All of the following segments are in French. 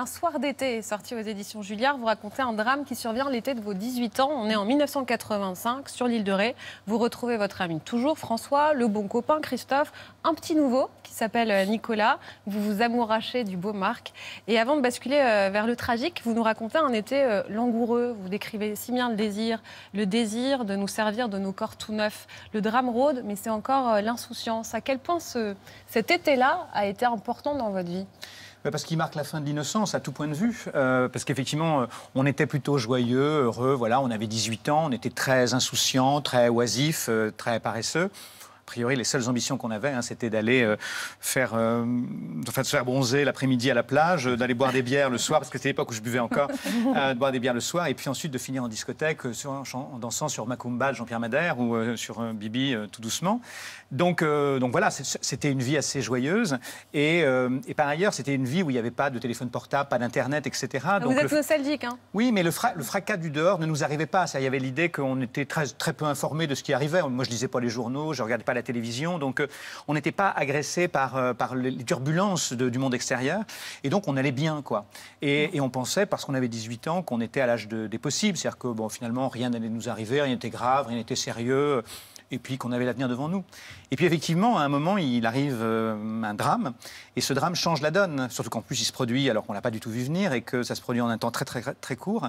Un soir d'été, sorti aux éditions Julliard, vous racontez un drame qui survient l'été de vos 18 ans. On est en 1985 sur l'île de Ré. Vous retrouvez votre ami toujours, François, le bon copain Christophe, un petit nouveau qui s'appelle euh, Nicolas. Vous vous amourachez du beau Marc. Et avant de basculer euh, vers le tragique, vous nous racontez un été euh, langoureux. Vous décrivez si bien le désir, le désir de nous servir de nos corps tout neufs. Le drame rôde, mais c'est encore l'insouciance. À quel point cet été-là a été important dans votre vie bah, parce qu'il marque la fin de l'innocence à tout point de vue. Euh, parce qu'effectivement, euh, on était plutôt joyeux, heureux. Voilà, on avait 18 ans, on était très insouciant, très oisif, euh, très paresseux priori, les seules ambitions qu'on avait, hein, c'était d'aller euh, faire, euh, enfin, se faire bronzer l'après-midi à la plage, euh, d'aller boire des bières le soir, parce que c'était l'époque où je buvais encore, de boire des bières le soir, et puis ensuite de finir en discothèque sur, en dansant sur Macumba de Jean-Pierre Madère ou sur Bibi tout doucement. Donc, donc voilà, c'était une vie assez joyeuse. Et, par ailleurs, c'était une vie où il n'y avait pas de téléphone portable, pas d'Internet, etc. Ah, donc, Vous êtes nostalgique, hein Oui, mais le, fracas du dehors ne nous arrivait pas. Il y avait l'idée qu'on était très, très peu informés de ce qui arrivait. Moi, je lisais pas les journaux, je regardais pas la télévision. Donc, euh, on n'était pas agressé par, euh, par les turbulences du monde extérieur. Et donc, on allait bien, quoi. Et, mm. on pensait, parce qu'on avait 18 ans, qu'on était à l'âge des possibles. C'est-à-dire que, bon, finalement, rien n'allait nous arriver, rien n'était grave, rien n'était sérieux euh, et puis qu'on avait l'avenir devant nous. Et puis effectivement, à un moment, il arrive un drame, et ce drame change la donne, surtout qu'en plus il se produit alors qu'on l'a pas du tout vu venir, et que ça se produit en un temps très très très court.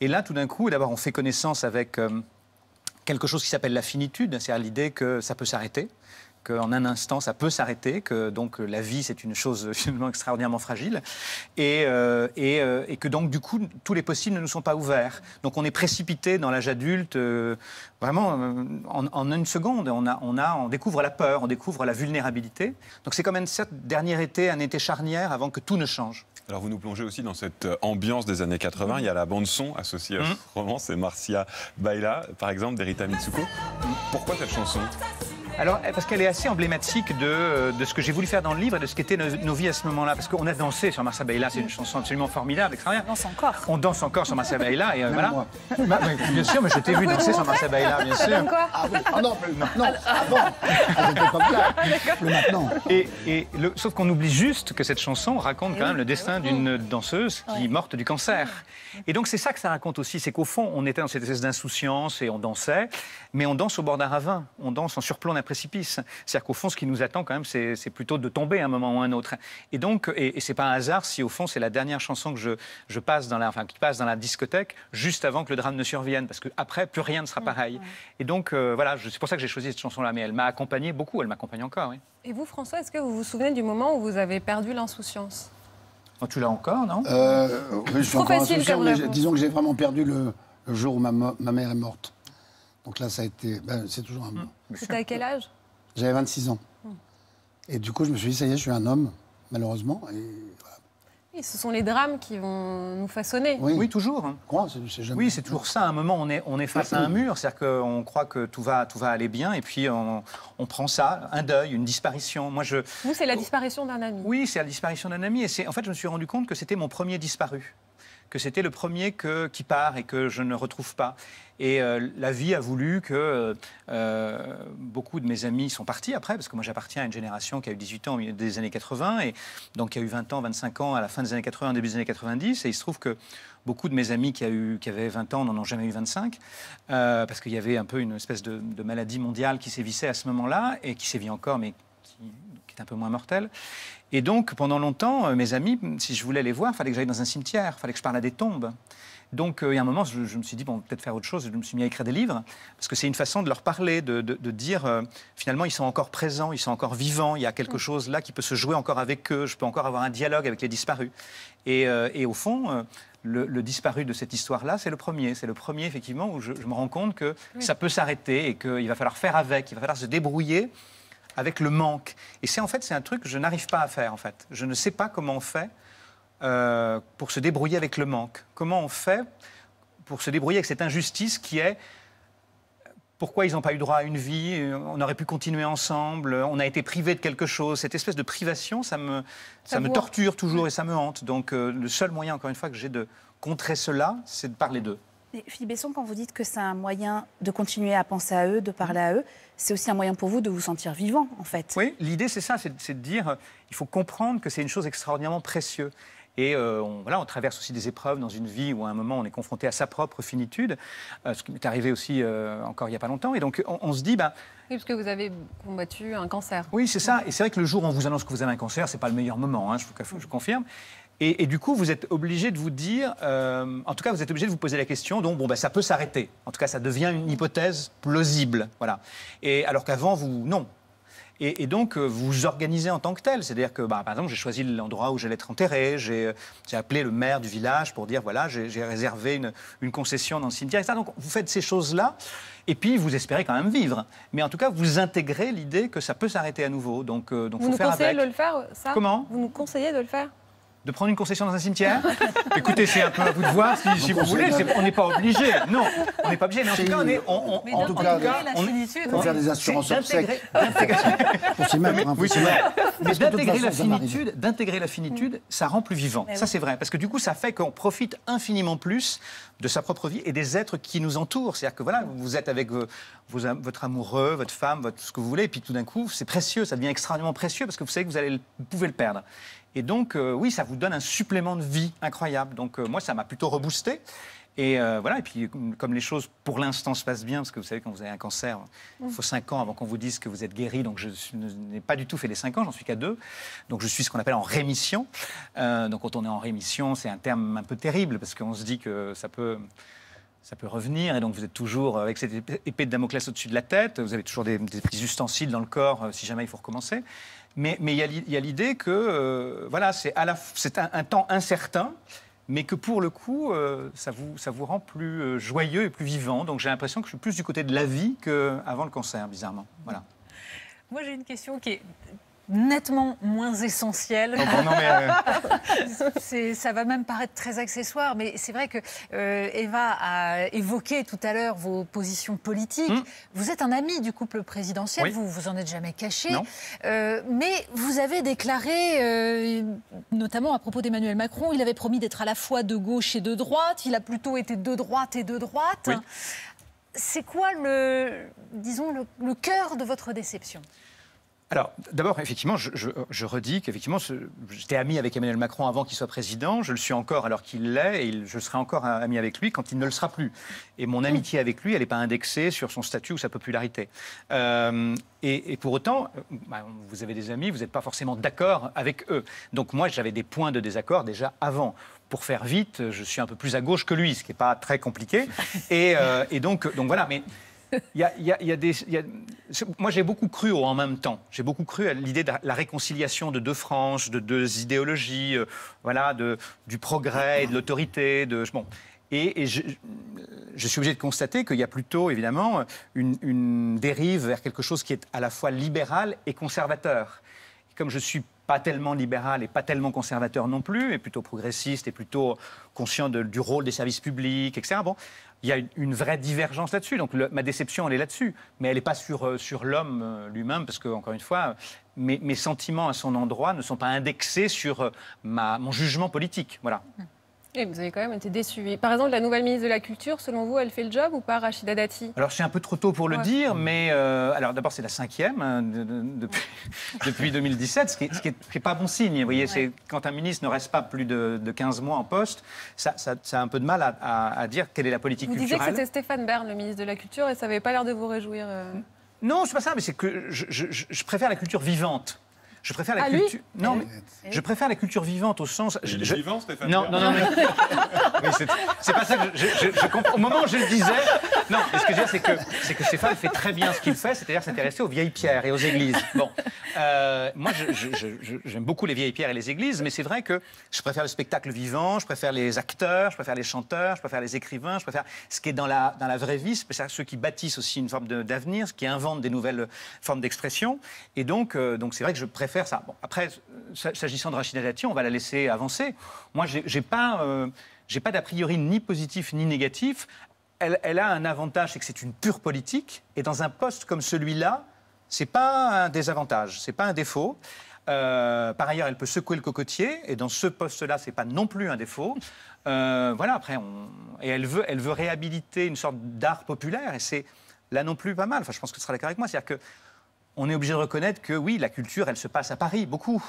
Et là, tout d'un coup, d'abord, on fait connaissance avec quelque chose qui s'appelle la finitude, c'est-à-dire l'idée que ça peut s'arrêter, qu'en un instant ça peut s'arrêter, que donc euh, la vie c'est une chose finalement extraordinairement fragile, et, euh, euh, et, que donc du coup tous les possibles ne nous sont pas ouverts. Donc on est précipité dans l'âge adulte, vraiment en, une seconde, on, a, on, découvre la peur, on découvre la vulnérabilité. Donc c'est comme même cette dernier été, un été charnière avant que tout ne change. Alors vous nous plongez aussi dans cette euh, ambiance des années 80. Mmh. Il y a la bande son associée à ce mmh. roman, c'est Marcia Baila, par exemple, d'Erita Mitsuko. Pourquoi cette chanson alors, eh, parce qu'elle est assez emblématique de, euh, de ce que j'ai voulu faire dans le livre et de ce qu'étaient nos, vies à ce moment-là. Parce qu'on a dansé sur Marsa Baila, c'est une chanson absolument formidable, extraordinaire. On danse encore. On danse encore sur Marsa Baila, et euh, voilà. bien sûr, mais je t'ai vu ah, danser sur Marsa Baila, bien sûr. Quoi ah, non, ah, non, mais, non, non avant. Ah, ah, le maintenant. Et, et le, sauf qu'on oublie juste que cette chanson raconte quand eh même le eh destin d'une danseuse qui est morte du cancer. Et donc, c'est ça que ça raconte aussi, c'est qu'au fond, on était dans cette espèce d'insouciance et on dansait, mais on danse au bord d'un ravin, on danse en surplomb d'un précipice. C'est-à-dire qu'au fond, ce qui nous attend quand même, c'est plutôt de tomber à un moment ou à un autre. Et donc, et, c'est pas un hasard si au fond, c'est la dernière chanson que je, passe dans la, enfin, qui passe dans la discothèque juste avant que le drame ne survienne, parce qu'après, plus rien ne sera pareil. Et donc, euh, voilà, c'est pour ça que j'ai choisi cette chanson-là, mais elle m'a accompagné beaucoup, elle m'accompagne encore. Oui. Et vous, François, est-ce que vous vous souvenez du moment où vous avez perdu l'insouciance oh, Tu l'as encore, non euh, Je Trop facile, disons que j'ai vraiment perdu le, jour où ma, mère est morte. Donc là, ça a été. Ben, c'est toujours un. Mm. moment c'était à quel âge J'avais 26 ans. Hmm. Et du coup, je me suis dit, ça y est, je suis un homme, malheureusement. ce sont les drames qui vont nous façonner. Oui, toujours. Hein. Oui, c'est toujours ça. À un moment, on est, on est face à un mur, c'est-à-dire qu'on croit que tout va, tout va aller bien, et puis on, prend ça, un deuil, une disparition. Moi, je... Vous, c'est la disparition d'un ami. Oui, c'est la disparition d'un ami. Et en fait, je me suis rendu compte que c'était mon premier disparu que c'était le premier qui part et que je ne retrouve pas. Et euh, la vie a voulu que euh, euh, beaucoup de mes amis sont partis après, parce que moi j'appartiens à une génération qui a eu 18 ans au milieu des années 80, et donc qui a eu 20 ans, 25 ans à la fin des années 80, début des années 90. Et il se trouve que beaucoup de mes amis qui, avaient 20 ans n'en ont jamais eu 25, parce qu'il y avait un peu une espèce de, de maladie mondiale qui sévissait à ce moment-là, et qui sévit encore, mais qui, est un peu moins mortel. Et donc, pendant longtemps, euh, mes amis, si je voulais les voir, il fallait que j'aille dans un cimetière, il fallait que je parle à des tombes. Donc, euh, il y a un moment, je, me suis dit, bon, peut-être faire autre chose. Je me suis mis à écrire des livres, parce que c'est une façon de leur parler, de, dire, euh, finalement, ils sont encore présents, ils sont encore vivants, il y a quelque mm. chose là qui peut se jouer encore avec eux, je peux encore avoir un dialogue avec les disparus. Et, et au fond, le, disparu de cette histoire-là, c'est le premier. C'est le premier, effectivement, où je, me rends compte que ça peut s'arrêter et qu'il va falloir faire avec, il va falloir se débrouiller avec le manque. Et c'est en fait, c'est un truc que je n'arrive pas à faire, en fait. Je ne sais pas comment on fait euh, pour se débrouiller avec le manque. Comment on fait pour se débrouiller avec cette injustice qui est pourquoi ils n'ont pas eu droit à une vie, euh, on aurait pu continuer ensemble, on a été privé de quelque chose. Cette espèce de privation, ça me, ça, me torture toujours et ça me hante. Donc euh, le seul moyen, encore une fois, que j'ai de contrer cela, c'est de parler d'eux. Mais Philippe Besson, quand vous dites que c'est un moyen de continuer à penser à eux, de parler à eux, c'est aussi un moyen pour vous de vous sentir vivant, en fait. Oui, l'idée, c'est ça, c'est de dire, euh, il faut comprendre que c'est une chose extraordinairement précieuse. Et euh, on, voilà, on traverse aussi des épreuves dans une vie où à un moment on est confronté à sa propre finitude, euh, ce qui m'est arrivé aussi encore il n'y a pas longtemps. Et donc on, se dit, bah, oui, parce que vous avez combattu un cancer. Oui, c'est ça. Et c'est vrai que le jour où on vous annonce que vous avez un cancer, c'est pas le meilleur moment, hein, je, je confirme. Et, du coup, vous êtes obligé de vous dire, euh, en tout cas, vous êtes obligé de vous poser la question, donc, bon, ben, ça peut s'arrêter. En tout cas, ça devient une hypothèse plausible. Voilà. Et alors qu'avant, vous, non. Et, donc, euh, vous vous organisez en tant que tel. C'est-à-dire que, bah, par exemple, j'ai choisi l'endroit où j'allais être enterré, j'ai euh, appelé le maire du village pour dire, voilà, j'ai réservé une, concession dans le cimetière, etc. Donc, vous faites ces choses-là, et puis vous espérez quand même vivre. Mais en tout cas, vous intégrez l'idée que ça peut s'arrêter à nouveau. Donc, donc vous nous conseillez de le faire, ça Comment Vous nous conseillez de le faire de prendre une concession dans un cimetière Écoutez, c'est un peu à vous de voir si, vous voulez. on n'est pas obligé. Non, on n'est pas obligé. Mais en tout cas, on est. On, en, tout cas, la finitude, on, faire des assurances obsèques. Hein, c'est oui, c'est vrai. Mais d'intégrer la finitude, d'intégrer la finitude, ça rend plus vivant. ça, c'est vrai, parce que du coup, ça fait qu'on profite infiniment plus de sa propre vie et des êtres qui nous entourent. C'est-à-dire que voilà, vous êtes avec votre amoureux, votre femme, votre, ce que vous voulez, et puis tout d'un coup, c'est précieux, ça devient extrêmement précieux parce que vous savez que vous allez, vous pouvez le perdre. Et donc, euh, oui, ça vous donne un supplément de vie incroyable. Donc, euh, moi, ça m'a plutôt reboosté. Et euh, voilà, et puis comme les choses pour l'instant se passent bien, parce que vous savez, quand vous avez un cancer, il faut 5 ans avant qu'on vous dise que vous êtes guéri, donc je n'ai pas du tout fait les 5 ans, j'en suis qu'à 2, donc je suis ce qu'on appelle en rémission. donc quand on est en rémission, c'est un terme un peu terrible, parce qu'on se dit que ça peut revenir. Et donc, vous êtes toujours avec cette épée de Damoclès au-dessus de la tête. Vous avez toujours des, petits ustensiles dans le corps si jamais il faut recommencer. Mais il y a l'idée que euh, voilà, c'est un, un, temps incertain, mais que pour le coup, euh, ça, vous, ça vous rend plus euh, joyeux et plus vivant. Donc j'ai l'impression que je suis plus du côté de la vie qu'avant le cancer, bizarrement. Voilà. Moi, j'ai une question qui est nettement moins essentiel. Oh, non, mais... Euh. ça va même paraître très accessoire, mais c'est vrai que euh, Eva a évoqué tout à l'heure vos positions politiques. Hmm. Vous êtes un ami du couple présidentiel, vous vous en êtes jamais caché, euh, mais vous avez déclaré, notamment à propos d'Emmanuel Macron, il avait promis d'être à la fois de gauche et de droite, il a plutôt été de droite et de droite. C'est quoi le, disons, le cœur de votre déception alors, d'abord, effectivement, je, redis qu'effectivement, j'étais ami avec Emmanuel Macron avant qu'il soit président. Je le suis encore alors qu'il l'est, et je serai encore ami avec lui quand il ne le sera plus. Et mon amitié avec lui, elle n'est pas indexée sur son statut ou sa popularité. Euh, et, pour autant, euh, bah, vous avez des amis, vous n'êtes pas forcément d'accord avec eux. Donc moi, j'avais des points de désaccord déjà avant pour faire vite, je suis un peu plus à gauche que lui, ce qui n'est pas très compliqué. Euh, et, donc, donc voilà, mais y des, moi, j'ai beaucoup cru en même temps. J'ai beaucoup cru à l'idée de la réconciliation de deux franges, de deux idéologies, euh, voilà, de, du progrès et de l'autorité. De... Bon. Et, je, suis obligé de constater qu'il y a plutôt, évidemment, une, dérive vers quelque chose qui est à la fois libéral et conservateur. comme je suis pas tellement libéral et pas tellement conservateur non plus, et plutôt progressiste et plutôt conscient du rôle des services publics, etc. Bon, il y a une, vraie divergence là-dessus. Donc ma déception, elle est là-dessus, mais elle n'est pas sur, euh, sur l'homme euh, lui-même, parce que, encore une fois, mes, sentiments à son endroit ne sont pas indexés sur euh, mon jugement politique. Voilà. Mmh. Et vous avez quand même été déçu. par exemple, la nouvelle ministre de la Culture, selon vous, elle fait le job ou pas, Rachida Dati Alors, c'est un peu trop tôt pour le dire, mais euh, alors d'abord, c'est la cinquième hein, depuis, depuis, 2017, ce qui n'est pas bon signe. Vous voyez, c'est quand un ministre ne reste pas plus de, 15 mois en poste, ça, ça, a un peu de mal à, dire quelle est la politique culturelle. Vous disiez que c'était Stéphane Bern, le ministre de la Culture, et ça n'avait pas l'air de vous réjouir. Euh. Non, Non, n'est pas ça, mais c'est que je préfère la culture vivante. Je préfère la culture. Non, eh. je eh. préfère la culture vivante au sens. Je, Vivant, Stéphane. Non, non, non, mais, c'est pas ça que je, comprends. Au moment où je le disais, non. ce que je veux c'est que c'est que Stéphane fait très bien ce qu'il fait, c'est-à-dire s'intéresser aux vieilles pierres et aux églises. Bon, euh, moi, j'aime beaucoup les vieilles pierres et les églises, mais c'est vrai que je préfère le spectacle vivant, je préfère les acteurs, je préfère les chanteurs, je préfère les écrivains, je préfère ce qui est dans la dans la vraie vie, cest ceux qui bâtissent aussi une forme d'avenir, ce qui invente des nouvelles formes d'expression. Et donc, euh, donc c'est vrai que je préfère ça. Bon, après, s'agissant de Rachida Dati, on va la laisser avancer. Moi, je n'ai pas, euh, j'ai pas d'a priori ni positif ni négatif. Elle, elle a un avantage, c'est que c'est une pure politique. Et dans un poste comme celui-là, c'est pas un désavantage, c'est pas un défaut. Euh, par ailleurs, elle peut secouer le cocotier, et dans ce poste-là, c'est pas non plus un défaut. Euh, voilà, après, on... et elle veut, elle veut réhabiliter une sorte d'art populaire, et c'est là non plus pas mal. Enfin, je pense que tu seras d'accord avec moi, c'est-à-dire que on est obligé de reconnaître que oui, la culture, elle se passe à Paris, beaucoup.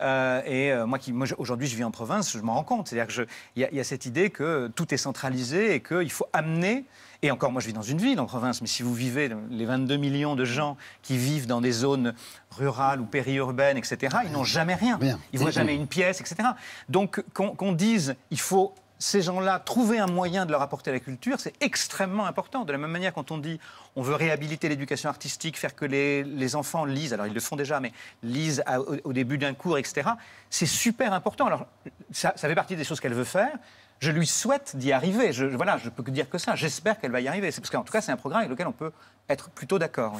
Euh, et euh, moi, qui aujourd'hui, je vis en province, je m'en rends compte. C'est-à-dire qu'il y, a cette idée que tout est centralisé et qu'il faut amener. Et encore, moi, je vis dans une ville en province, mais si vous vivez les 22 millions de gens qui vivent dans des zones rurales ou périurbaines, etc., ils n'ont jamais rien. Ils voient jamais une pièce, etc. Donc, qu'on dise, il faut ces gens-là, trouver un moyen de leur apporter la culture, c'est extrêmement important. De la même manière, quand on dit on veut réhabiliter l'éducation artistique, faire que les, enfants lisent, alors ils le font déjà, mais lisent au, début d'un cours, etc., c'est super important. Alors, ça, fait partie des choses qu'elle veut faire je lui souhaite d'y arriver. Je, voilà, je peux que dire que ça. J'espère qu'elle va y arriver. C'est parce qu'en tout cas, c'est un programme avec lequel on peut être plutôt d'accord.